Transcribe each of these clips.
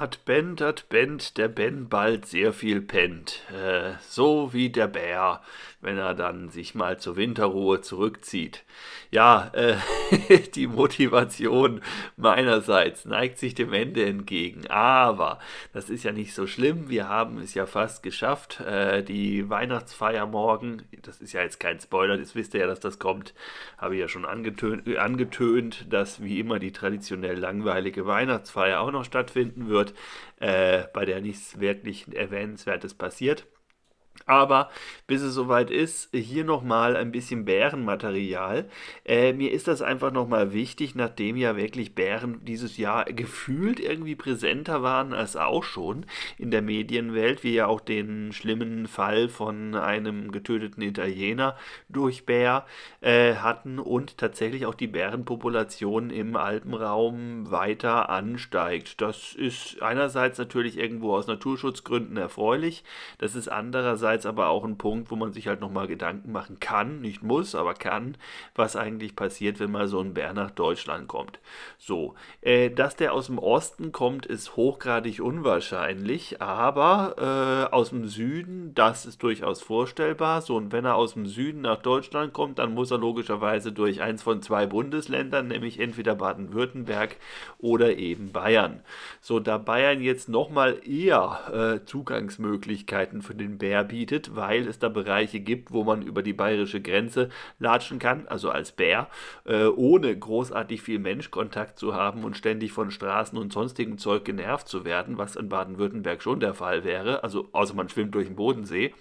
Advent, Advent, der Ben bald sehr viel pennt. Äh, so wie der Bär, wenn er dann sich mal zur Winterruhe zurückzieht. Ja, äh, die Motivation meinerseits neigt sich dem Ende entgegen. Aber das ist ja nicht so schlimm. Wir haben es ja fast geschafft. Äh, die Weihnachtsfeier morgen, das ist ja jetzt kein Spoiler, das wisst ihr ja, dass das kommt. Habe ich ja schon angetönt, äh, angetönt, dass wie immer die traditionell langweilige Weihnachtsfeier auch noch stattfinden wird, äh, bei der nichts wirklich Erwähnenswertes passiert. Aber bis es soweit ist, hier nochmal ein bisschen Bärenmaterial. Äh, mir ist das einfach nochmal wichtig, nachdem ja wirklich Bären dieses Jahr gefühlt irgendwie präsenter waren als auch schon in der Medienwelt. wie ja auch den schlimmen Fall von einem getöteten Italiener durch Bär äh, hatten und tatsächlich auch die Bärenpopulation im Alpenraum weiter ansteigt. Das ist einerseits natürlich irgendwo aus Naturschutzgründen erfreulich. Das ist andererseits andererseits aber auch ein Punkt, wo man sich halt nochmal Gedanken machen kann, nicht muss, aber kann, was eigentlich passiert, wenn mal so ein Bär nach Deutschland kommt. So, äh, dass der aus dem Osten kommt, ist hochgradig unwahrscheinlich, aber äh, aus dem Süden, das ist durchaus vorstellbar. So, und wenn er aus dem Süden nach Deutschland kommt, dann muss er logischerweise durch eins von zwei Bundesländern, nämlich entweder Baden-Württemberg oder eben Bayern. So, da Bayern jetzt nochmal eher äh, Zugangsmöglichkeiten für den Bär bietet, anbietet, weil es da Bereiche gibt, wo man über die bayerische Grenze latschen kann, also als Bär, äh, ohne großartig viel Menschkontakt zu haben und ständig von Straßen und sonstigem Zeug genervt zu werden, was in Baden-Württemberg schon der Fall wäre, also außer man schwimmt durch den Bodensee.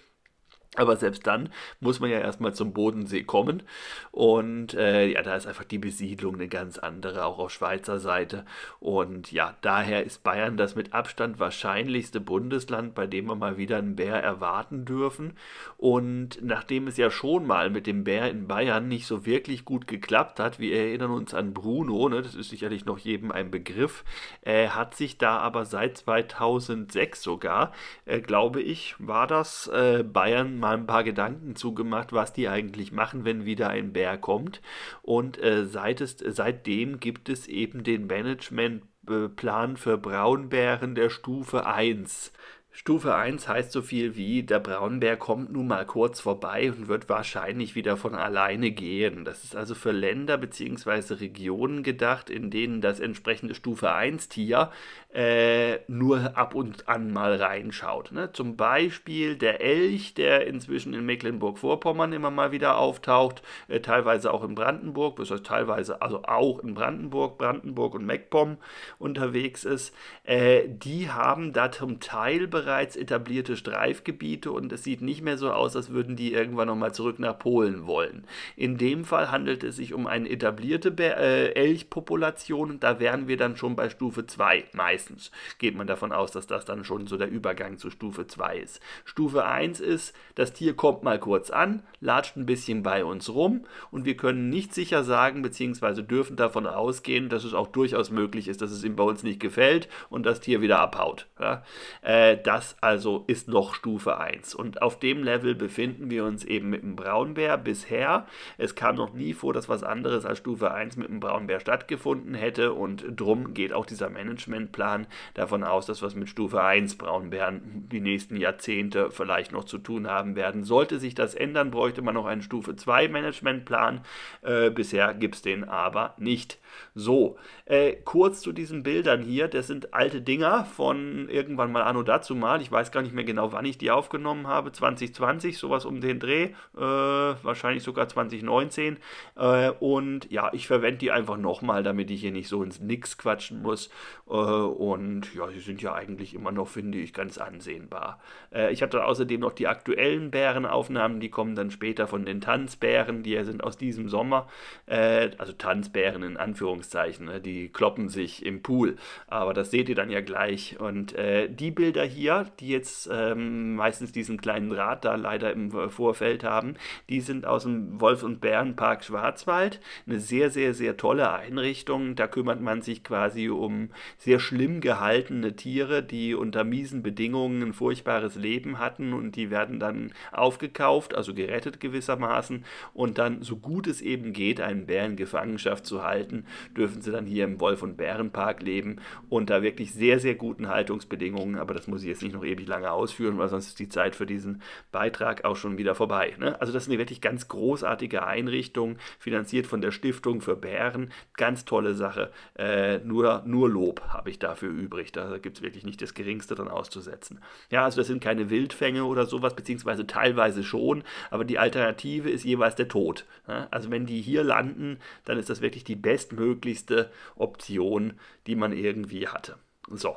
Aber selbst dann muss man ja erstmal zum Bodensee kommen. Und äh, ja, da ist einfach die Besiedlung eine ganz andere, auch auf Schweizer Seite. Und ja, daher ist Bayern das mit Abstand wahrscheinlichste Bundesland, bei dem wir mal wieder einen Bär erwarten dürfen. Und nachdem es ja schon mal mit dem Bär in Bayern nicht so wirklich gut geklappt hat, wir erinnern uns an Bruno, ne, das ist sicherlich noch jedem ein Begriff, äh, hat sich da aber seit 2006 sogar, äh, glaube ich, war das äh, Bayern mal ein paar Gedanken zugemacht, was die eigentlich machen, wenn wieder ein Bär kommt. Und äh, seit es, seitdem gibt es eben den Managementplan für Braunbären der Stufe 1. Stufe 1 heißt so viel wie, der Braunbär kommt nun mal kurz vorbei und wird wahrscheinlich wieder von alleine gehen. Das ist also für Länder bzw. Regionen gedacht, in denen das entsprechende Stufe 1-Tier äh, nur ab und an mal reinschaut. Ne? Zum Beispiel der Elch, der inzwischen in Mecklenburg-Vorpommern immer mal wieder auftaucht, äh, teilweise auch in Brandenburg, das heißt teilweise also auch in Brandenburg, Brandenburg und Meckpomm unterwegs ist, äh, die haben da zum Teil bereits etablierte Streifgebiete und es sieht nicht mehr so aus, als würden die irgendwann nochmal zurück nach Polen wollen. In dem Fall handelt es sich um eine etablierte äh, Elchpopulation und da wären wir dann schon bei Stufe 2 meistens meistens geht man davon aus, dass das dann schon so der Übergang zu Stufe 2 ist. Stufe 1 ist, das Tier kommt mal kurz an, latscht ein bisschen bei uns rum und wir können nicht sicher sagen bzw. dürfen davon ausgehen, dass es auch durchaus möglich ist, dass es ihm bei uns nicht gefällt und das Tier wieder abhaut. Ja? Äh, das also ist noch Stufe 1 und auf dem Level befinden wir uns eben mit dem Braunbär bisher. Es kam noch nie vor, dass was anderes als Stufe 1 mit dem Braunbär stattgefunden hätte und drum geht auch dieser Managementplan Jahren davon aus, dass wir es mit Stufe 1 Braunbären die nächsten Jahrzehnte vielleicht noch zu tun haben werden. Sollte sich das ändern, bräuchte man noch einen Stufe 2 Managementplan. Äh, bisher gibt es den aber nicht. So, äh, kurz zu diesen Bildern hier. Das sind alte Dinger von irgendwann mal Anno dazu mal. Ich weiß gar nicht mehr genau, wann ich die aufgenommen habe. 2020, sowas um den Dreh. Äh, wahrscheinlich sogar 2019. Äh, und ja, ich verwende die einfach nochmal, damit ich hier nicht so ins Nix quatschen muss. und äh, und ja, sie sind ja eigentlich immer noch, finde ich, ganz ansehnbar. Äh, ich hatte außerdem noch die aktuellen Bärenaufnahmen, die kommen dann später von den Tanzbären, die ja sind aus diesem Sommer. Äh, also Tanzbären in Anführungszeichen, ne? die kloppen sich im Pool. Aber das seht ihr dann ja gleich. Und äh, die Bilder hier, die jetzt ähm, meistens diesen kleinen Draht da leider im äh, Vorfeld haben, die sind aus dem Wolf- und Bärenpark Schwarzwald. Eine sehr, sehr, sehr tolle Einrichtung. Da kümmert man sich quasi um sehr schlimme schlimm gehaltene Tiere, die unter miesen Bedingungen ein furchtbares Leben hatten und die werden dann aufgekauft, also gerettet gewissermaßen und dann so gut es eben geht, einen Bären Gefangenschaft zu halten, dürfen sie dann hier im Wolf- und Bärenpark leben unter wirklich sehr, sehr guten Haltungsbedingungen, aber das muss ich jetzt nicht noch ewig lange ausführen, weil sonst ist die Zeit für diesen Beitrag auch schon wieder vorbei. Ne? Also das ist eine wirklich ganz großartige Einrichtung, finanziert von der Stiftung für Bären, ganz tolle Sache, äh, nur, nur Lob habe ich da dafür übrig. Da gibt es wirklich nicht das Geringste dran auszusetzen. Ja, also das sind keine Wildfänge oder sowas, beziehungsweise teilweise schon, aber die Alternative ist jeweils der Tod. Ja, ne? also wenn die hier landen, dann ist das wirklich die bestmöglichste Option, die man irgendwie hatte. So.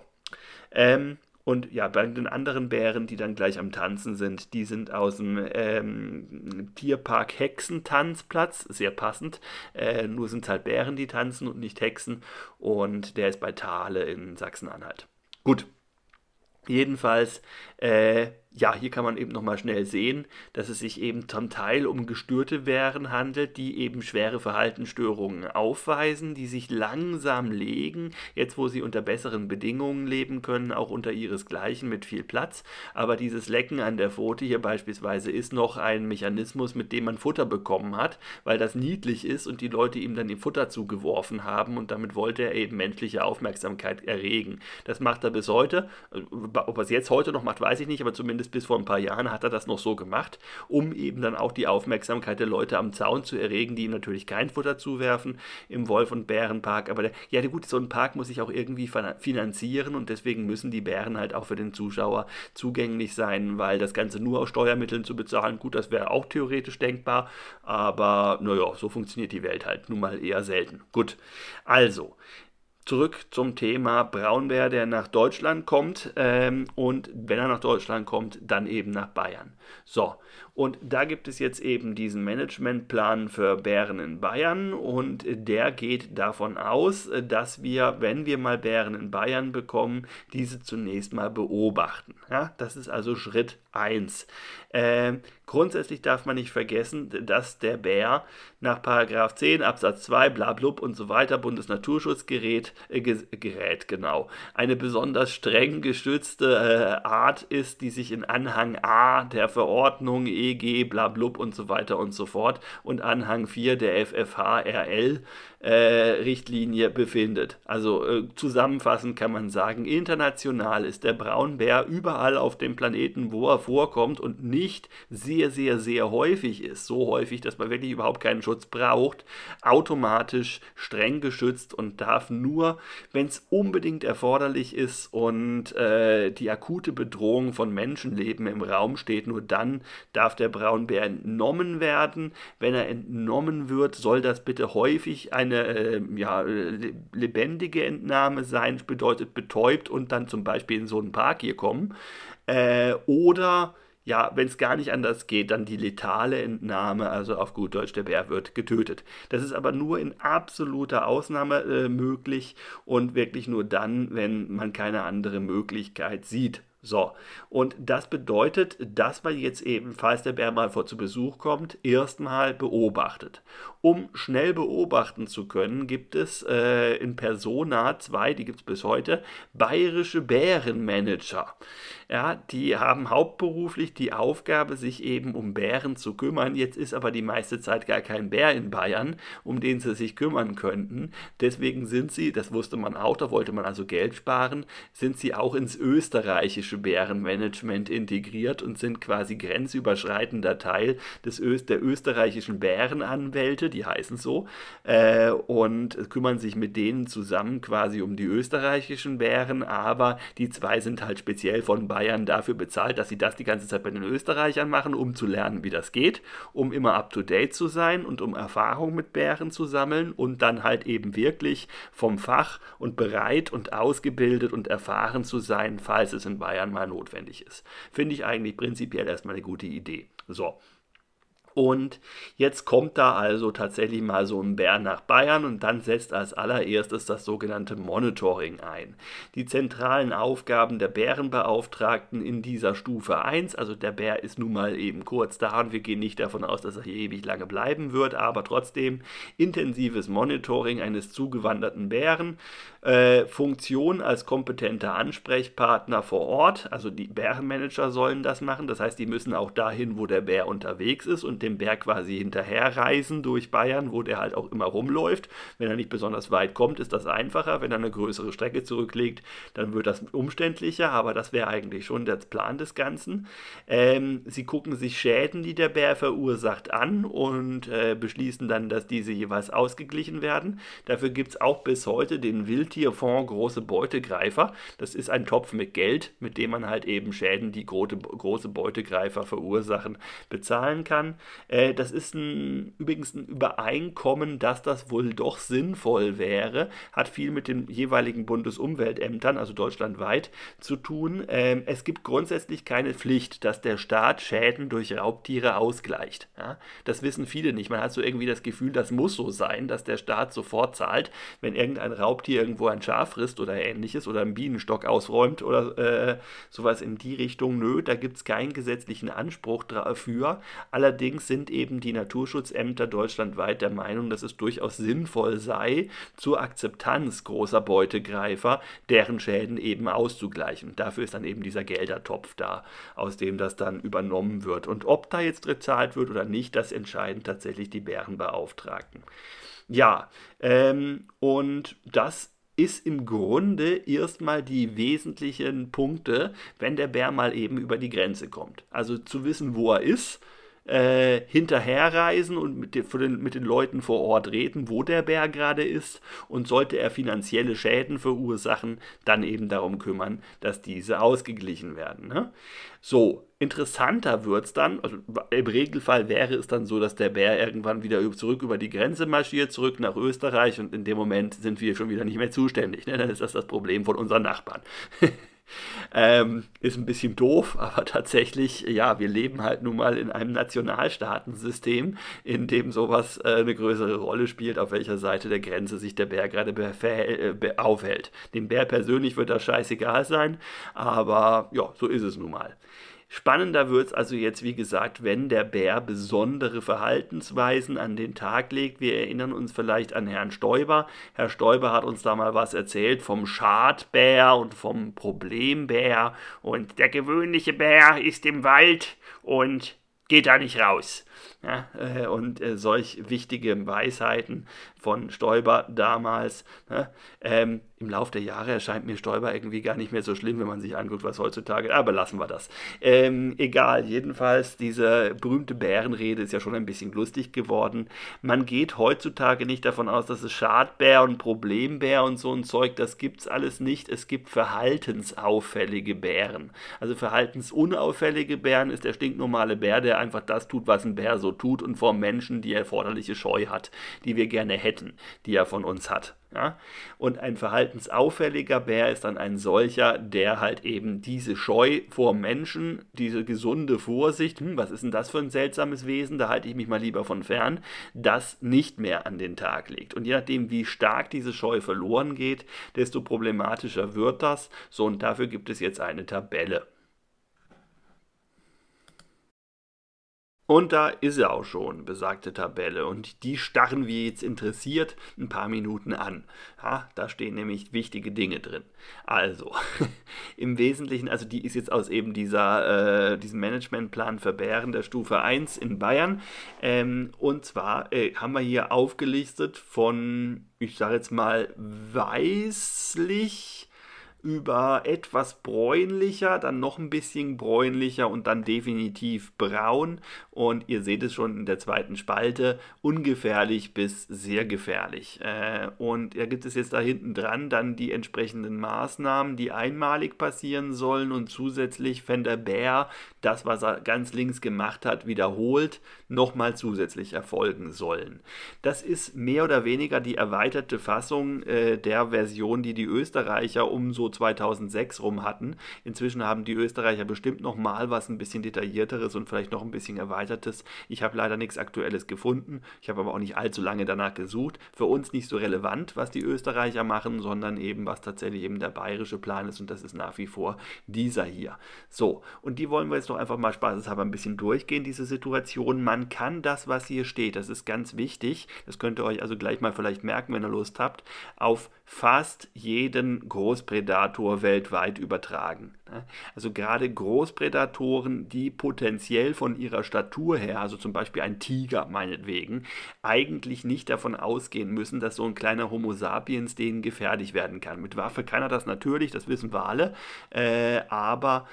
Ähm, und ja, bei den anderen Bären, die dann gleich am Tanzen sind, die sind aus dem ähm, Tierpark Hexentanzplatz, sehr passend. Äh, nur sind es halt Bären, die tanzen und nicht Hexen. Und der ist bei Thale in Sachsen-Anhalt. Gut. Jedenfalls äh, ja, hier kann man eben nochmal schnell sehen, dass es sich eben zum Teil um gestörte Wehren handelt, die eben schwere Verhaltensstörungen aufweisen, die sich langsam legen, jetzt wo sie unter besseren Bedingungen leben können, auch unter ihresgleichen mit viel Platz. Aber dieses Lecken an der Pfote hier beispielsweise ist noch ein Mechanismus, mit dem man Futter bekommen hat, weil das niedlich ist und die Leute ihm dann ihr Futter zugeworfen haben und damit wollte er eben menschliche Aufmerksamkeit erregen. Das macht er bis heute. Ob er es jetzt heute noch macht, weiß ich nicht, aber zumindest zumindest bis vor ein paar Jahren hat er das noch so gemacht, um eben dann auch die Aufmerksamkeit der Leute am Zaun zu erregen, die ihm natürlich kein Futter zuwerfen im Wolf- und Bärenpark. Aber der, ja gut, so ein Park muss sich auch irgendwie finanzieren und deswegen müssen die Bären halt auch für den Zuschauer zugänglich sein, weil das Ganze nur aus Steuermitteln zu bezahlen, gut, das wäre auch theoretisch denkbar, aber naja, so funktioniert die Welt halt nun mal eher selten. Gut, also, zurück zum Thema Braunbär, der nach Deutschland kommt ähm, und wenn er nach Deutschland kommt, dann eben nach Bayern. So, und da gibt es jetzt eben diesen Managementplan für Bären in Bayern und der geht davon aus, dass wir, wenn wir mal Bären in Bayern bekommen, diese zunächst mal beobachten. Ja, das ist also Schritt 1. Äh, grundsätzlich darf man nicht vergessen, dass der Bär nach 10 Absatz 2 blablub und so weiter Bundesnaturschutzgerät äh, Gerät, genau, eine besonders streng gestützte äh, Art ist, die sich in Anhang A der Verordnung E BG, blablub und so weiter und so fort. Und Anhang 4 der FFHRL, äh, Richtlinie befindet. Also äh, zusammenfassend kann man sagen, international ist der Braunbär überall auf dem Planeten, wo er vorkommt und nicht sehr, sehr, sehr häufig ist, so häufig, dass man wirklich überhaupt keinen Schutz braucht, automatisch streng geschützt und darf nur, wenn es unbedingt erforderlich ist und äh, die akute Bedrohung von Menschenleben im Raum steht, nur dann darf der Braunbär entnommen werden. Wenn er entnommen wird, soll das bitte häufig ein eine äh, ja, äh, lebendige Entnahme sein, bedeutet betäubt und dann zum Beispiel in so einen Park hier kommen. Äh, oder ja, wenn es gar nicht anders geht, dann die letale Entnahme, also auf gut Deutsch, der Bär wird getötet. Das ist aber nur in absoluter Ausnahme äh, möglich und wirklich nur dann, wenn man keine andere Möglichkeit sieht. So, und das bedeutet, dass man jetzt eben, falls der Bär mal vor zu Besuch kommt, erstmal beobachtet. Um schnell beobachten zu können, gibt es äh, in Persona 2, die gibt es bis heute, bayerische Bärenmanager ja, die haben hauptberuflich die Aufgabe, sich eben um Bären zu kümmern. Jetzt ist aber die meiste Zeit gar kein Bär in Bayern, um den sie sich kümmern könnten. Deswegen sind sie, das wusste man auch, da wollte man also Geld sparen, sind sie auch ins österreichische Bärenmanagement integriert und sind quasi grenzüberschreitender Teil des Ö der österreichischen Bärenanwälte, die heißen so, äh, und kümmern sich mit denen zusammen quasi um die österreichischen Bären, aber die zwei sind halt speziell von Bayern Bayern dafür bezahlt, dass sie das die ganze Zeit bei den Österreichern machen, um zu lernen, wie das geht, um immer up-to-date zu sein und um Erfahrung mit Bären zu sammeln und dann halt eben wirklich vom Fach und bereit und ausgebildet und erfahren zu sein, falls es in Bayern mal notwendig ist. Finde ich eigentlich prinzipiell erstmal eine gute Idee. So, und jetzt kommt da also tatsächlich mal so ein Bär nach Bayern und dann setzt als allererstes das sogenannte Monitoring ein. Die zentralen Aufgaben der Bärenbeauftragten in dieser Stufe 1, also der Bär ist nun mal eben kurz da und wir gehen nicht davon aus, dass er hier ewig lange bleiben wird, aber trotzdem intensives Monitoring eines zugewanderten Bären, äh, Funktion als kompetenter Ansprechpartner vor Ort, also die Bärenmanager sollen das machen, das heißt, die müssen auch dahin, wo der Bär unterwegs ist und der dem Berg quasi hinterherreisen durch Bayern, wo der halt auch immer rumläuft. Wenn er nicht besonders weit kommt, ist das einfacher. Wenn er eine größere Strecke zurücklegt, dann wird das umständlicher, aber das wäre eigentlich schon der Plan des Ganzen. Ähm, sie gucken sich Schäden, die der Bär verursacht, an und äh, beschließen dann, dass diese jeweils ausgeglichen werden. Dafür gibt es auch bis heute den Wildtierfonds Große Beutegreifer. Das ist ein Topf mit Geld, mit dem man halt eben Schäden, die große Beutegreifer verursachen, bezahlen kann. Äh, das ist ein, übrigens ein Übereinkommen, dass das wohl doch sinnvoll wäre. Hat viel mit den jeweiligen Bundesumweltämtern, also deutschlandweit, zu tun. Ähm, es gibt grundsätzlich keine Pflicht, dass der Staat Schäden durch Raubtiere ausgleicht. Ja? Das wissen viele nicht. Man hat so irgendwie das Gefühl, das muss so sein, dass der Staat sofort zahlt, wenn irgendein Raubtier irgendwo ein Schaf frisst oder ähnliches oder einen Bienenstock ausräumt oder äh, sowas in die Richtung. Nö, da gibt es keinen gesetzlichen Anspruch dafür. Allerdings Allerdings sind eben die Naturschutzämter deutschlandweit der Meinung, dass es durchaus sinnvoll sei, zur Akzeptanz großer Beutegreifer deren Schäden eben auszugleichen. Dafür ist dann eben dieser Geldertopf da, aus dem das dann übernommen wird. Und ob da jetzt gezahlt wird oder nicht, das entscheiden tatsächlich die Bärenbeauftragten. Ja, ähm, und das ist im Grunde erstmal die wesentlichen Punkte, wenn der Bär mal eben über die Grenze kommt. Also zu wissen, wo er ist, äh, hinterherreisen und mit, den, mit den Leuten vor Ort reden, wo der Bär gerade ist und sollte er finanzielle Schäden verursachen, dann eben darum kümmern, dass diese ausgeglichen werden. Ne? So, interessanter wird es dann, also im Regelfall wäre es dann so, dass der Bär irgendwann wieder zurück über die Grenze marschiert, zurück nach Österreich und in dem Moment sind wir schon wieder nicht mehr zuständig. Ne? Dann ist das das Problem von unseren Nachbarn. Ähm, ist ein bisschen doof, aber tatsächlich, ja, wir leben halt nun mal in einem Nationalstaatensystem, in dem sowas äh, eine größere Rolle spielt, auf welcher Seite der Grenze sich der Bär gerade äh, aufhält. Dem Bär persönlich wird das scheißegal sein, aber ja, so ist es nun mal. Spannender wird es also jetzt, wie gesagt, wenn der Bär besondere Verhaltensweisen an den Tag legt. Wir erinnern uns vielleicht an Herrn Stoiber. Herr Stoiber hat uns da mal was erzählt vom Schadbär und vom Problembär. Und der gewöhnliche Bär ist im Wald und geht da nicht raus. Ja, äh, und äh, solch wichtige Weisheiten von Stoiber damals. Ne? Ähm, im Laufe der Jahre erscheint mir Stoiber irgendwie gar nicht mehr so schlimm, wenn man sich anguckt, was heutzutage. Aber lassen wir das. Ähm, egal, jedenfalls, diese berühmte Bärenrede ist ja schon ein bisschen lustig geworden. Man geht heutzutage nicht davon aus, dass es Schadbär und Problembär und so ein Zeug, das gibt's alles nicht. Es gibt verhaltensauffällige Bären. Also verhaltensunauffällige Bären ist der stinknormale Bär, der einfach das tut, was ein Bär so tut und vor Menschen die erforderliche Scheu hat, die wir gerne hätten, die er von uns hat. Ja? Und ein verhaltensauffälliger Bär ist dann ein solcher, der halt eben diese Scheu vor Menschen, diese gesunde Vorsicht, hm, was ist denn das für ein seltsames Wesen, da halte ich mich mal lieber von fern, das nicht mehr an den Tag legt. Und je nachdem, wie stark diese Scheu verloren geht, desto problematischer wird das. So, und dafür gibt es jetzt eine Tabelle. Und da ist er auch schon, besagte Tabelle. Und die starren wir jetzt interessiert ein paar Minuten an. Ja, da stehen nämlich wichtige Dinge drin. Also, im Wesentlichen, also die ist jetzt aus eben dieser, äh, diesem Managementplan Verbären der Stufe 1 in Bayern. Ähm, und zwar äh, haben wir hier aufgelistet von, ich sage jetzt mal, weißlich über etwas bräunlicher, dann noch ein bisschen bräunlicher und dann definitiv braun. Und ihr seht es schon in der zweiten Spalte, ungefährlich bis sehr gefährlich. Äh, und da gibt es jetzt da hinten dran dann die entsprechenden Maßnahmen, die einmalig passieren sollen und zusätzlich Fender Bär das was er ganz links gemacht hat, wiederholt, nochmal zusätzlich erfolgen sollen. Das ist mehr oder weniger die erweiterte Fassung äh, der Version, die die Österreicher umso 2006 rum hatten. Inzwischen haben die Österreicher bestimmt noch mal was ein bisschen detaillierteres und vielleicht noch ein bisschen erweitertes. Ich habe leider nichts Aktuelles gefunden. Ich habe aber auch nicht allzu lange danach gesucht. Für uns nicht so relevant, was die Österreicher machen, sondern eben was tatsächlich eben der bayerische Plan ist und das ist nach wie vor dieser hier. So, und die wollen wir jetzt noch einfach mal spaßeshalber ein bisschen durchgehen, diese Situation. Man kann das, was hier steht, das ist ganz wichtig. Das könnt ihr euch also gleich mal vielleicht merken, wenn ihr Lust habt, auf fast jeden Großpreda Predator weltweit übertragen. Ne? Also gerade Großprädatoren, die potenziell von ihrer Statur her, also zum Beispiel ein Tiger meinetwegen, eigentlich nicht davon ausgehen müssen, dass so ein kleiner Homo sapiens denen gefährlich werden kann. Mit Waffe kann er das natürlich, das wissen wir alle, äh, aber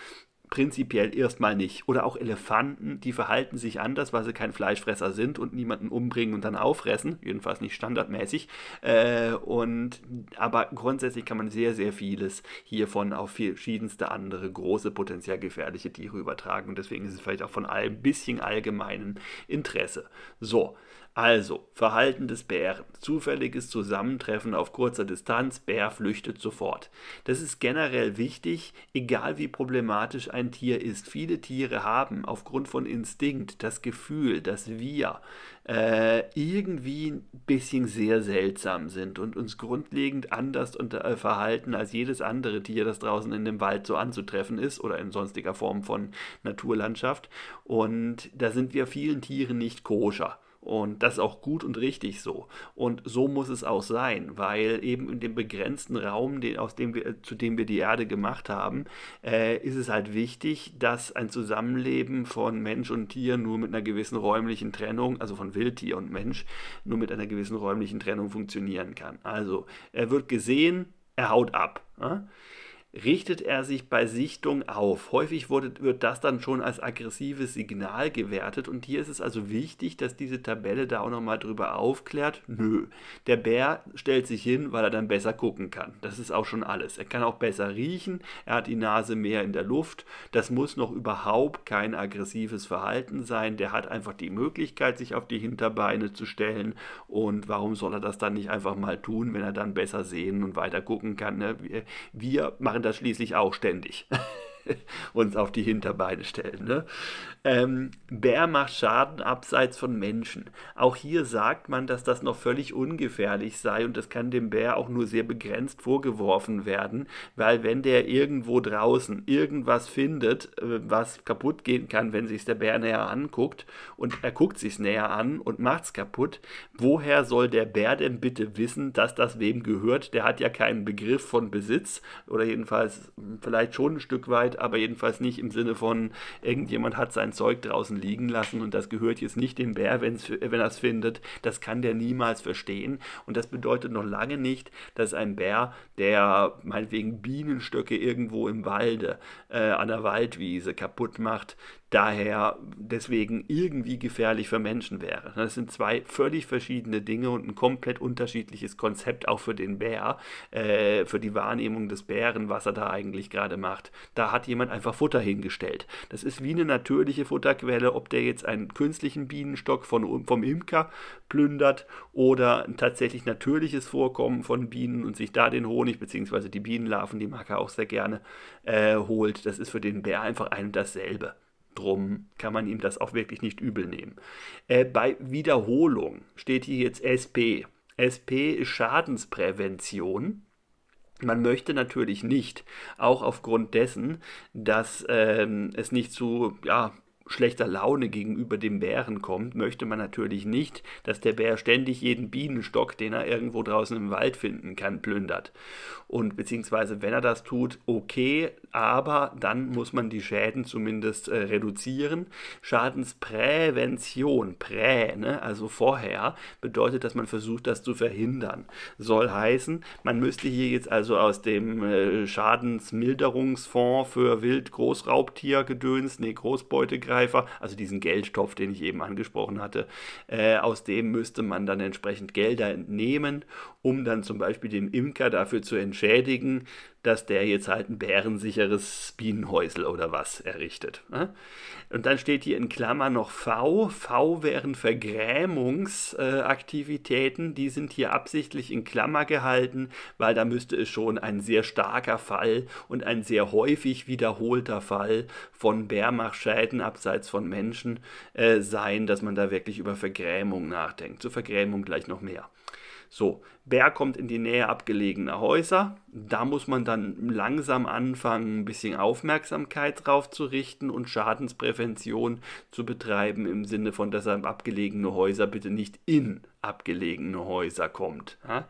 prinzipiell erstmal nicht. Oder auch Elefanten, die verhalten sich anders, weil sie kein Fleischfresser sind und niemanden umbringen und dann auffressen, jedenfalls nicht standardmäßig. Äh, und, aber grundsätzlich kann man sehr, sehr vieles hiervon auf verschiedenste andere große potenziell gefährliche Tiere übertragen. Und deswegen ist es vielleicht auch von allem ein bisschen allgemeinem Interesse. So, also, Verhalten des Bären. Zufälliges Zusammentreffen auf kurzer Distanz, Bär flüchtet sofort. Das ist generell wichtig, egal wie problematisch ein Tier ist. Viele Tiere haben aufgrund von Instinkt das Gefühl, dass wir äh, irgendwie ein bisschen sehr seltsam sind und uns grundlegend anders unter, äh, verhalten als jedes andere Tier, das draußen in dem Wald so anzutreffen ist oder in sonstiger Form von Naturlandschaft. Und da sind wir vielen Tieren nicht koscher. Und das ist auch gut und richtig so. Und so muss es auch sein, weil eben in dem begrenzten Raum, den, aus dem wir, zu dem wir die Erde gemacht haben, äh, ist es halt wichtig, dass ein Zusammenleben von Mensch und Tier nur mit einer gewissen räumlichen Trennung, also von Wildtier und Mensch, nur mit einer gewissen räumlichen Trennung funktionieren kann. Also er wird gesehen, er haut ab. Ja? richtet er sich bei Sichtung auf. Häufig wurde, wird das dann schon als aggressives Signal gewertet und hier ist es also wichtig, dass diese Tabelle da auch nochmal drüber aufklärt. Nö, der Bär stellt sich hin, weil er dann besser gucken kann. Das ist auch schon alles. Er kann auch besser riechen, er hat die Nase mehr in der Luft. Das muss noch überhaupt kein aggressives Verhalten sein. Der hat einfach die Möglichkeit, sich auf die Hinterbeine zu stellen und warum soll er das dann nicht einfach mal tun, wenn er dann besser sehen und weiter gucken kann. Ne? Wir, wir machen schließlich auch ständig. uns auf die Hinterbeine stellen. Ne? Ähm, Bär macht Schaden abseits von Menschen. Auch hier sagt man, dass das noch völlig ungefährlich sei und das kann dem Bär auch nur sehr begrenzt vorgeworfen werden, weil wenn der irgendwo draußen irgendwas findet, äh, was kaputt gehen kann, wenn sich der Bär näher anguckt und er guckt sich näher an und macht's kaputt, woher soll der Bär denn bitte wissen, dass das wem gehört? Der hat ja keinen Begriff von Besitz oder jedenfalls vielleicht schon ein Stück weit aber jedenfalls nicht im Sinne von, irgendjemand hat sein Zeug draußen liegen lassen und das gehört jetzt nicht dem Bär, wenn's, wenn er es findet. Das kann der niemals verstehen. Und das bedeutet noch lange nicht, dass ein Bär, der meinetwegen Bienenstöcke irgendwo im Walde, äh, an der Waldwiese kaputt macht, daher deswegen irgendwie gefährlich für Menschen wäre. Das sind zwei völlig verschiedene Dinge und ein komplett unterschiedliches Konzept auch für den Bär, äh, für die Wahrnehmung des Bären, was er da eigentlich gerade macht. Da hat jemand einfach Futter hingestellt. Das ist wie eine natürliche Futterquelle, ob der jetzt einen künstlichen Bienenstock von, vom Imker plündert oder ein tatsächlich natürliches Vorkommen von Bienen und sich da den Honig bzw. die Bienenlarven, die mag er auch sehr gerne, äh, holt. Das ist für den Bär einfach ein und dasselbe. Drum kann man ihm das auch wirklich nicht übel nehmen. Äh, bei Wiederholung steht hier jetzt SP. SP ist Schadensprävention. Man möchte natürlich nicht, auch aufgrund dessen, dass ähm, es nicht zu ja, schlechter Laune gegenüber dem Bären kommt, möchte man natürlich nicht, dass der Bär ständig jeden Bienenstock, den er irgendwo draußen im Wald finden kann, plündert. Und beziehungsweise, wenn er das tut, okay, aber dann muss man die Schäden zumindest äh, reduzieren. Schadensprävention, prä, ne, also vorher, bedeutet, dass man versucht, das zu verhindern. Soll heißen, man müsste hier jetzt also aus dem äh, Schadensmilderungsfonds für Wild-Großraubtier-Gedöns, ne, Großbeutegrad, Angreifer, also diesen Geldtopf, den ich eben angesprochen hatte, äh, aus dem müsste man dann entsprechend Gelder entnehmen um dann zum Beispiel den Imker dafür zu entschädigen, dass der jetzt halt ein bärensicheres Bienenhäusel oder was errichtet. Ne? Und dann steht hier in Klammer noch V. V wären Vergrämungsaktivitäten, die sind hier absichtlich in Klammer gehalten, weil da müsste es schon ein sehr starker Fall und ein sehr häufig wiederholter Fall von Bärmachschäden abseits von Menschen äh, sein, dass man da wirklich über Vergrämung nachdenkt. Zur Vergrämung gleich noch mehr. So, Bär kommt in die Nähe abgelegener Häuser. Da muss man dann langsam anfangen, ein bisschen Aufmerksamkeit drauf zu richten und Schadensprävention zu betreiben, im Sinne von, dass er abgelegene Häuser bitte nicht in abgelegene Häuser kommt. Ja?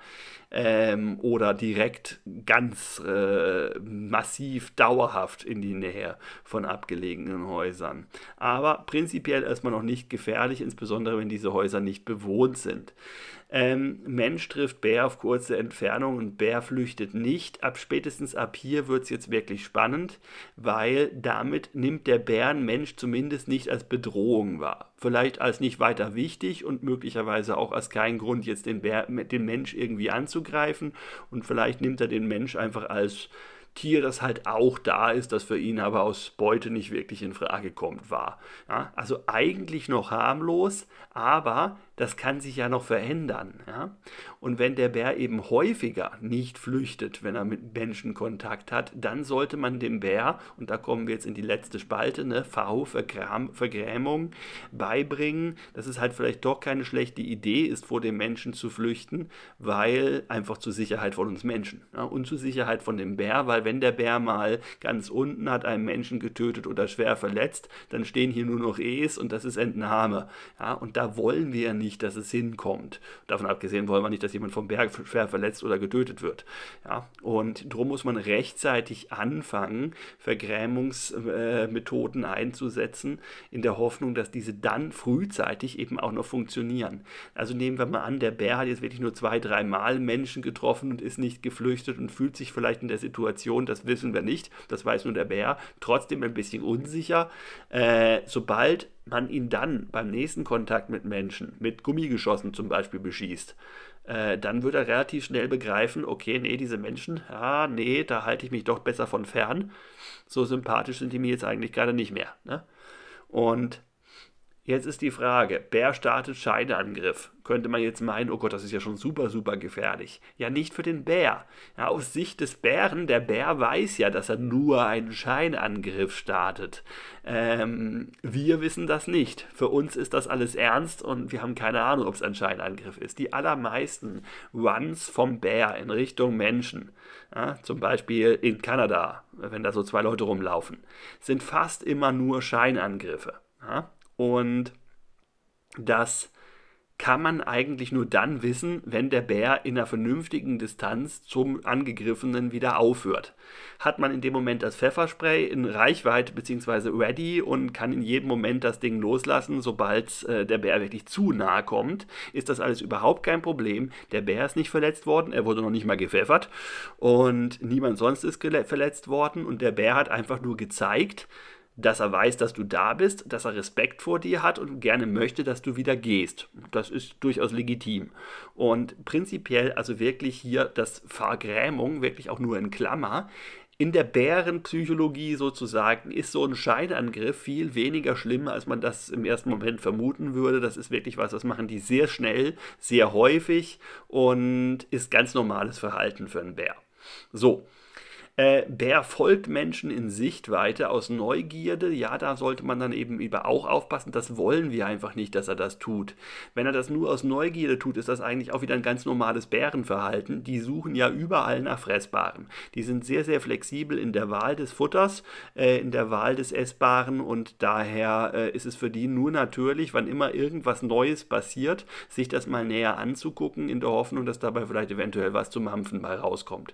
Ähm, oder direkt ganz äh, massiv dauerhaft in die Nähe von abgelegenen Häusern. Aber prinzipiell erstmal noch nicht gefährlich, insbesondere wenn diese Häuser nicht bewohnt sind. Ähm, Mensch trifft Bär auf kurze Entfernung und Bär flüchtet nicht. Ab spätestens ab hier wird es jetzt wirklich spannend, weil damit nimmt der Bärenmensch zumindest nicht als Bedrohung wahr. Vielleicht als nicht weiter wichtig und möglicherweise auch als kein Grund, jetzt den, Bär, den Mensch irgendwie anzugreifen. Und vielleicht nimmt er den Mensch einfach als Tier, das halt auch da ist, das für ihn aber aus Beute nicht wirklich in Frage kommt, wahr. Ja, also eigentlich noch harmlos, aber das kann sich ja noch verändern. Ja? Und wenn der Bär eben häufiger nicht flüchtet, wenn er mit Menschen Kontakt hat, dann sollte man dem Bär, und da kommen wir jetzt in die letzte Spalte, ne, V, Vergram, Vergrämung, beibringen, dass es halt vielleicht doch keine schlechte Idee ist, vor dem Menschen zu flüchten, weil einfach zur Sicherheit von uns Menschen ja? und zur Sicherheit von dem Bär, weil wenn der Bär mal ganz unten hat einen Menschen getötet oder schwer verletzt, dann stehen hier nur noch Es und das ist Entnahme. Ja? Und da wollen wir ja nicht nicht, dass es hinkommt. Davon abgesehen wollen wir nicht, dass jemand vom Berg schwer verletzt oder getötet wird. Ja? Und darum muss man rechtzeitig anfangen, Vergrämungsmethoden äh, einzusetzen, in der Hoffnung, dass diese dann frühzeitig eben auch noch funktionieren. Also nehmen wir mal an, der Bär hat jetzt wirklich nur zwei, dreimal Menschen getroffen und ist nicht geflüchtet und fühlt sich vielleicht in der Situation, das wissen wir nicht, das weiß nur der Bär, trotzdem ein bisschen unsicher. Äh, sobald man ihn dann beim nächsten Kontakt mit Menschen, mit Gummigeschossen zum Beispiel, beschießt, äh, dann wird er relativ schnell begreifen, okay, nee, diese Menschen, ah, nee, da halte ich mich doch besser von fern. So sympathisch sind die mir jetzt eigentlich gerade nicht mehr. Ne? Und Jetzt ist die Frage, Bär startet Scheideangriff. Könnte man jetzt meinen, oh Gott, das ist ja schon super, super gefährlich. Ja, nicht für den Bär. Ja, aus Sicht des Bären, der Bär weiß ja, dass er nur einen Scheinangriff startet. Ähm, wir wissen das nicht. Für uns ist das alles ernst und wir haben keine Ahnung, ob es ein Scheinangriff ist. Die allermeisten Runs vom Bär in Richtung Menschen, ja, zum Beispiel in Kanada, wenn da so zwei Leute rumlaufen, sind fast immer nur Scheinangriffe. Ja? Und das kann man eigentlich nur dann wissen, wenn der Bär in einer vernünftigen Distanz zum Angegriffenen wieder aufhört. Hat man in dem Moment das Pfefferspray in Reichweite bzw. ready und kann in jedem Moment das Ding loslassen, sobald äh, der Bär wirklich zu nahe kommt, ist das alles überhaupt kein Problem. Der Bär ist nicht verletzt worden, er wurde noch nicht mal gepfeffert und niemand sonst ist verletzt worden und der Bär hat einfach nur gezeigt, dass er weiß, dass du da bist, dass er Respekt vor dir hat und gerne möchte, dass du wieder gehst. Das ist durchaus legitim. Und prinzipiell also wirklich hier das Vergrämung, wirklich auch nur in Klammer, in der Bärenpsychologie sozusagen ist so ein Scheinangriff viel weniger schlimm, als man das im ersten Moment vermuten würde. Das ist wirklich was, das machen die sehr schnell, sehr häufig und ist ganz normales Verhalten für einen Bär. So, äh, folgt Menschen in Sichtweite aus Neugierde. Ja, da sollte man dann eben über auch aufpassen. Das wollen wir einfach nicht, dass er das tut. Wenn er das nur aus Neugierde tut, ist das eigentlich auch wieder ein ganz normales Bärenverhalten. Die suchen ja überall nach Fressbaren. Die sind sehr, sehr flexibel in der Wahl des Futters, äh, in der Wahl des Essbaren und daher äh, ist es für die nur natürlich, wann immer irgendwas Neues passiert, sich das mal näher anzugucken, in der Hoffnung, dass dabei vielleicht eventuell was zum Hampfen mal rauskommt.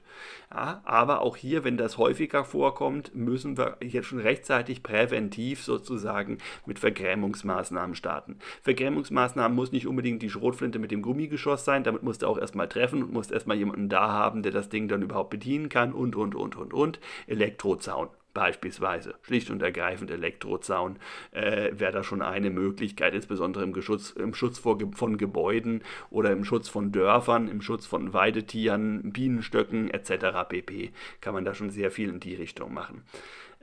Ja, aber auch hier hier, wenn das häufiger vorkommt, müssen wir jetzt schon rechtzeitig präventiv sozusagen mit Vergrämungsmaßnahmen starten. Vergrämungsmaßnahmen muss nicht unbedingt die Schrotflinte mit dem Gummigeschoss sein, damit musst du auch erstmal treffen und musst erstmal jemanden da haben, der das Ding dann überhaupt bedienen kann und, und, und, und, und. Elektrozaun beispielsweise. Schlicht und ergreifend Elektrozaun äh, wäre da schon eine Möglichkeit, insbesondere im, Geschutz, im Schutz vor, von Gebäuden oder im Schutz von Dörfern, im Schutz von Weidetieren, Bienenstöcken etc. pp. kann man da schon sehr viel in die Richtung machen.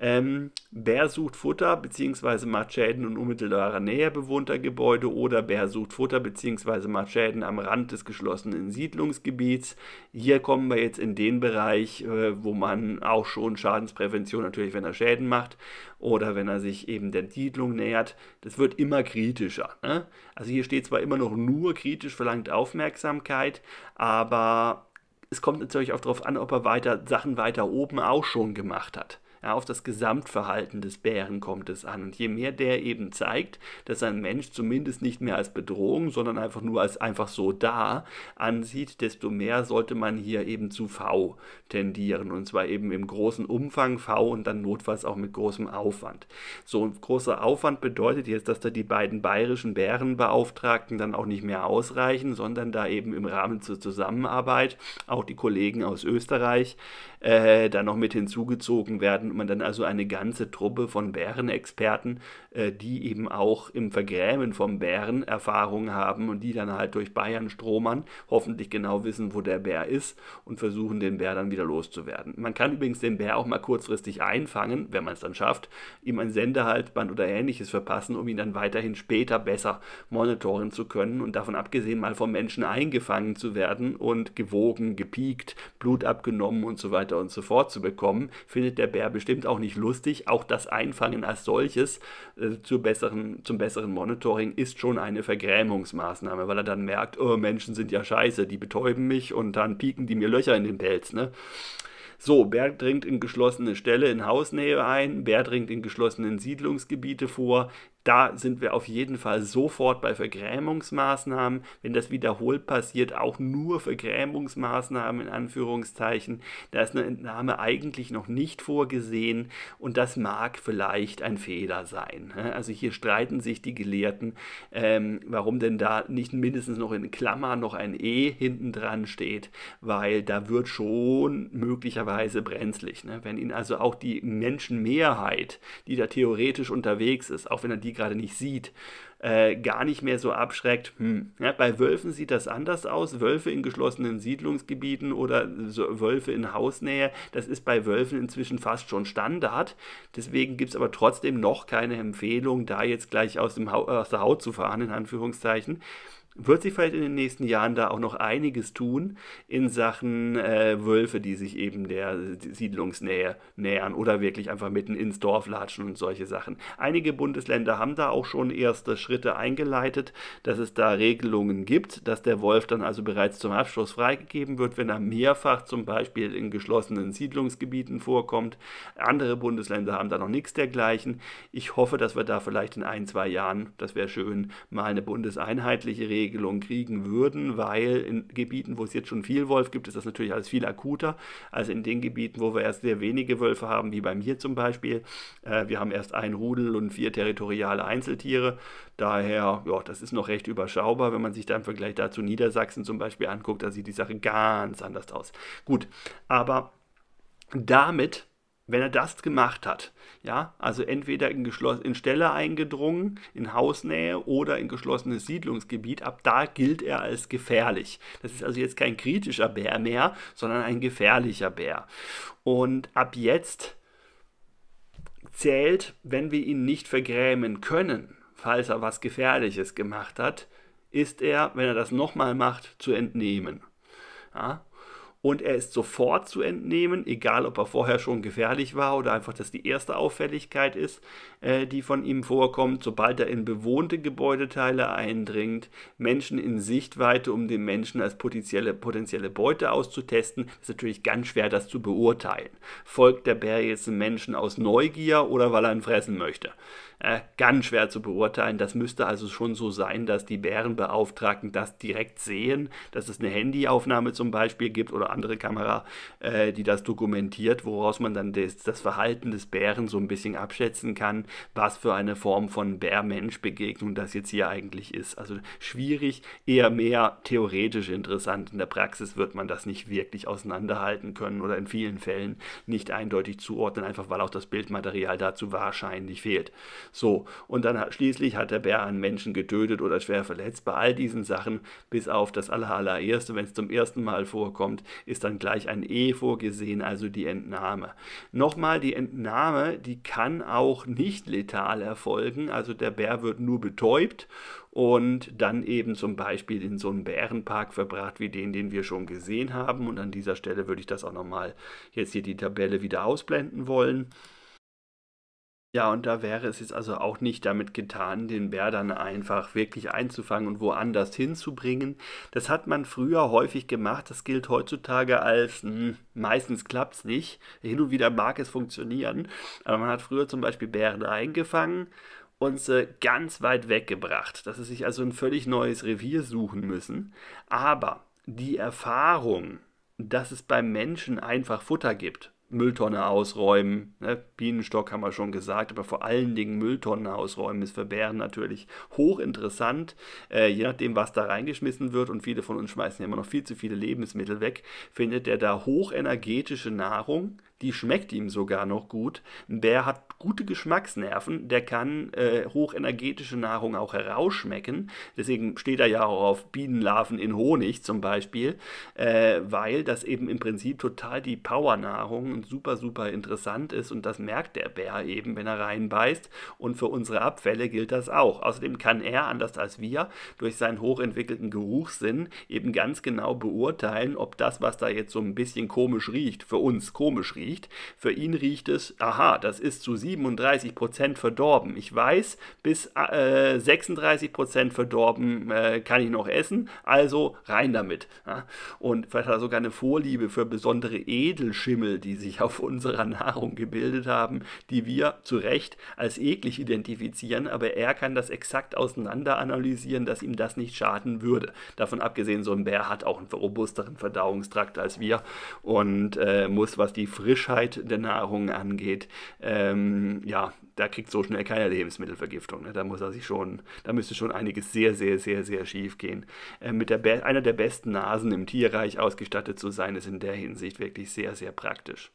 Ähm, Bär sucht Futter bzw. macht Schäden in unmittelbarer Nähe bewohnter Gebäude oder Bär sucht Futter bzw. macht Schäden am Rand des geschlossenen Siedlungsgebiets. Hier kommen wir jetzt in den Bereich, äh, wo man auch schon Schadensprävention natürlich, wenn er Schäden macht oder wenn er sich eben der Siedlung nähert, das wird immer kritischer. Ne? Also hier steht zwar immer noch nur kritisch verlangt Aufmerksamkeit, aber es kommt natürlich auch darauf an, ob er weiter Sachen weiter oben auch schon gemacht hat. Ja, auf das Gesamtverhalten des Bären kommt es an. Und je mehr der eben zeigt, dass ein Mensch zumindest nicht mehr als Bedrohung, sondern einfach nur als einfach so da ansieht, desto mehr sollte man hier eben zu V tendieren. Und zwar eben im großen Umfang V und dann notfalls auch mit großem Aufwand. So ein großer Aufwand bedeutet jetzt, dass da die beiden bayerischen Bärenbeauftragten dann auch nicht mehr ausreichen, sondern da eben im Rahmen zur Zusammenarbeit auch die Kollegen aus Österreich äh, dann noch mit hinzugezogen werden man dann also eine ganze Truppe von Bärenexperten, äh, die eben auch im Vergrämen vom Bären Erfahrung haben und die dann halt durch Bayern stromern, hoffentlich genau wissen, wo der Bär ist und versuchen, den Bär dann wieder loszuwerden. Man kann übrigens den Bär auch mal kurzfristig einfangen, wenn man es dann schafft, ihm ein Sendehaltband oder ähnliches verpassen, um ihn dann weiterhin später besser monitoren zu können und davon abgesehen mal vom Menschen eingefangen zu werden und gewogen, gepiekt, Blut abgenommen und so weiter und so fort zu bekommen, findet der Bär bestimmt auch nicht lustig. Auch das Einfangen als solches äh, zur besseren, zum besseren Monitoring ist schon eine Vergrämungsmaßnahme, weil er dann merkt, oh, Menschen sind ja scheiße, die betäuben mich und dann pieken die mir Löcher in den Pelz. Ne? So, Bär dringt in geschlossene Ställe in Hausnähe ein, Bär dringt in geschlossenen Siedlungsgebiete vor, da sind wir auf jeden Fall sofort bei Vergrämungsmaßnahmen. Wenn das wiederholt passiert, auch nur Vergrämungsmaßnahmen in Anführungszeichen. Da ist eine Entnahme eigentlich noch nicht vorgesehen und das mag vielleicht ein Fehler sein. Ne? Also hier streiten sich die Gelehrten, ähm, warum denn da nicht mindestens noch in Klammer noch ein E hinten dran steht, weil da wird schon möglicherweise brenzlig. Ne? Wenn ihn also auch die Menschenmehrheit, die da theoretisch unterwegs ist, auch wenn er die gerade nicht sieht, äh, gar nicht mehr so abschreckt. Hm. Ja, bei Wölfen sieht das anders aus. Wölfe in geschlossenen Siedlungsgebieten oder so Wölfe in Hausnähe, das ist bei Wölfen inzwischen fast schon Standard. Deswegen gibt es aber trotzdem noch keine Empfehlung, da jetzt gleich aus, dem ha aus der Haut zu fahren, in Anführungszeichen wird sich vielleicht in den nächsten Jahren da auch noch einiges tun in Sachen äh, Wölfe, die sich eben der Siedlungsnähe nähern oder wirklich einfach mitten ins Dorf latschen und solche Sachen. Einige Bundesländer haben da auch schon erste Schritte eingeleitet, dass es da Regelungen gibt, dass der Wolf dann also bereits zum Abschluss freigegeben wird, wenn er mehrfach zum Beispiel in geschlossenen Siedlungsgebieten vorkommt. Andere Bundesländer haben da noch nichts dergleichen. Ich hoffe, dass wir da vielleicht in ein, zwei Jahren, das wäre schön, mal eine bundeseinheitliche Regel Regelung kriegen würden, weil in Gebieten, wo es jetzt schon viel Wolf gibt, ist das natürlich alles viel akuter als in den Gebieten, wo wir erst sehr wenige Wölfe haben, wie bei mir zum Beispiel. Äh, wir haben erst ein Rudel und vier territoriale Einzeltiere. Daher, ja, das ist noch recht überschaubar, wenn man sich da im Vergleich dazu Niedersachsen zum Beispiel anguckt, da sieht die Sache ganz anders aus. Gut, aber damit wenn er das gemacht hat, ja, also entweder in, in Ställe eingedrungen, in Hausnähe oder in geschlossenes Siedlungsgebiet, ab da gilt er als gefährlich. Das ist also jetzt kein kritischer Bär mehr, sondern ein gefährlicher Bär. Und ab jetzt zählt, wenn wir ihn nicht vergrämen können, falls er was Gefährliches gemacht hat, ist er, wenn er das nochmal macht, zu entnehmen. Ja, und er ist sofort zu entnehmen, egal ob er vorher schon gefährlich war oder einfach dass die erste Auffälligkeit ist, äh, die von ihm vorkommt, sobald er in bewohnte Gebäudeteile eindringt, Menschen in Sichtweite, um den Menschen als potenzielle, potenzielle Beute auszutesten, ist natürlich ganz schwer, das zu beurteilen. Folgt der Bär jetzt dem Menschen aus Neugier oder weil er ihn fressen möchte? äh, ganz schwer zu beurteilen. Das müsste also schon so sein, dass die Bärenbeauftragten das direkt sehen, dass es eine Handyaufnahme zum Beispiel gibt oder andere Kamera, äh, die das dokumentiert, woraus man dann das, das, Verhalten des Bären so ein bisschen abschätzen kann, was für eine Form von Bär-Mensch-Begegnung das jetzt hier eigentlich ist. Also schwierig, eher mehr theoretisch interessant. In der Praxis wird man das nicht wirklich auseinanderhalten können oder in vielen Fällen nicht eindeutig zuordnen, einfach weil auch das Bildmaterial dazu wahrscheinlich fehlt. So, und dann hat, schließlich hat der Bär einen Menschen getötet oder schwer verletzt. Bei all diesen Sachen, bis auf das allerallererste, wenn es zum ersten Mal vorkommt, ist dann gleich ein E vorgesehen, also die Entnahme. Nochmal, die Entnahme, die kann auch nicht letal erfolgen, also der Bär wird nur betäubt und dann eben zum Beispiel in so einen Bärenpark verbracht wie den, den wir schon gesehen haben. Und an dieser Stelle würde ich das auch nochmal jetzt hier die Tabelle wieder ausblenden wollen. Ja, und da wäre es jetzt also auch nicht damit getan, den Bär dann einfach wirklich einzufangen und woanders hinzubringen. Das hat man früher häufig gemacht. Das gilt heutzutage als mh, hm, meistens klappt es nicht. Hin und wieder mag es funktionieren. Aber man hat früher zum Beispiel Bären eingefangen und sie ganz weit weggebracht, dass sie sich also ein völlig neues Revier suchen müssen. Aber die Erfahrung, dass es beim Menschen einfach Futter gibt Mülltonne ausräumen. Ne? Bienenstock haben wir schon gesagt, aber vor allen Dingen Mülltonne ausräumen ist für Bären natürlich hochinteressant. Äh, je nachdem, was da reingeschmissen wird, und viele von uns schmeißen ja immer noch viel zu viele Lebensmittel weg, findet er da hochenergetische Nahrung, die schmeckt ihm sogar noch gut. Der hat gute Geschmacksnerven, der kann äh, hochenergetische Nahrung auch herausschmecken. Deswegen steht er ja auch auf Bienenlarven in Honig zum Beispiel, äh, weil das eben im Prinzip total die Powernahrung und super, super interessant ist und das merkt der Bär eben, wenn er reinbeißt. Und für unsere Abfälle gilt das auch. Außerdem kann er, anders als wir, durch seinen hochentwickelten Geruchssinn eben ganz genau beurteilen, ob das, was da jetzt so ein bisschen komisch riecht, für uns komisch riecht, riecht. Für ihn riecht es, aha, das ist zu 37% verdorben. Ich weiß, bis äh, 36% verdorben äh, kann ich noch essen, also rein damit. Ja? Und vielleicht hat er sogar eine Vorliebe für besondere Edelschimmel, die sich auf unserer Nahrung gebildet haben, die wir zu Recht als eklig identifizieren, aber er kann das exakt auseinander analysieren, dass ihm das nicht schaden würde. Davon abgesehen, so ein Bär hat auch einen robusteren Verdauungstrakt als wir und äh, muss, was die Frische Frischheit der Nahrung angeht, ähm, ja, da kriegt so schnell keine Lebensmittelvergiftung. Ne? Da muss er sich schon, da müsste schon einiges sehr, sehr, sehr, sehr schief gehen. Äh, mit der einer der besten Nasen im Tierreich ausgestattet zu sein, ist in der Hinsicht wirklich sehr, sehr praktisch.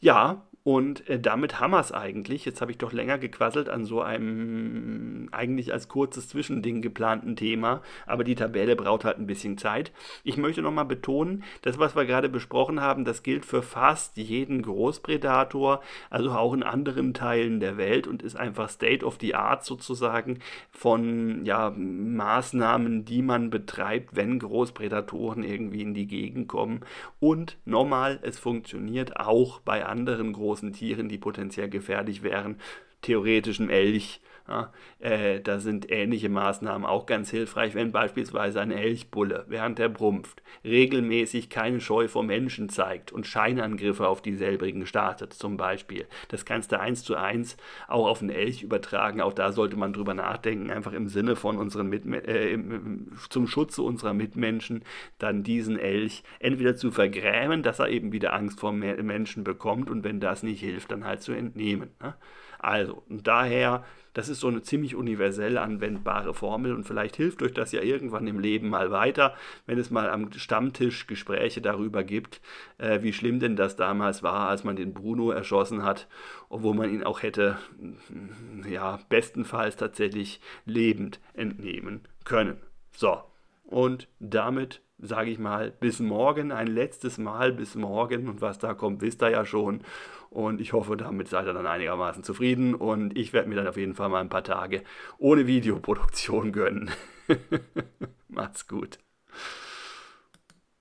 ja und äh, damit Hammers eigentlich, jetzt habe ich doch länger gequasselt an so einem eigentlich als kurzes Zwischending geplanten Thema, aber die Tabelle braucht halt ein bisschen Zeit. Ich möchte nochmal betonen, das, was wir gerade besprochen haben, das gilt für fast jeden Großpredator, also auch in anderen Teilen der Welt und ist einfach State of the Art sozusagen von ja, Maßnahmen, die man betreibt, wenn Großpredatoren irgendwie in die Gegend kommen. Und nochmal, es funktioniert auch bei anderen Großpredatoren großen Tieren, die potenziell gefährlich wären, theoretisch ein Elch ja, äh, da sind ähnliche Maßnahmen auch ganz hilfreich, wenn beispielsweise ein Elchbulle, während er brumpft, regelmäßig keine Scheu vor Menschen zeigt und Scheinangriffe auf dieselbigen startet, zum Beispiel. Das kannst du eins zu eins auch auf einen Elch übertragen. Auch da sollte man drüber nachdenken, einfach im Sinne von unseren Mitmen äh, zum Schutze unserer Mitmenschen, dann diesen Elch entweder zu vergrämen, dass er eben wieder Angst vor Menschen bekommt und wenn das nicht hilft, dann halt zu entnehmen. Ne? Also, und daher, das ist so eine ziemlich universell anwendbare Formel und vielleicht hilft euch das ja irgendwann im Leben mal weiter, wenn es mal am Stammtisch Gespräche darüber gibt, äh, wie schlimm denn das damals war, als man den Bruno erschossen hat, obwohl man ihn auch hätte, mm, ja, bestenfalls tatsächlich lebend entnehmen können. So, und damit sage ich mal, bis morgen, ein letztes Mal bis morgen und was da kommt, wisst ihr ja schon. Und ich hoffe, damit seid ihr dann einigermaßen zufrieden. Und ich werde mir dann auf jeden Fall mal ein paar Tage ohne Videoproduktion gönnen. Macht's gut.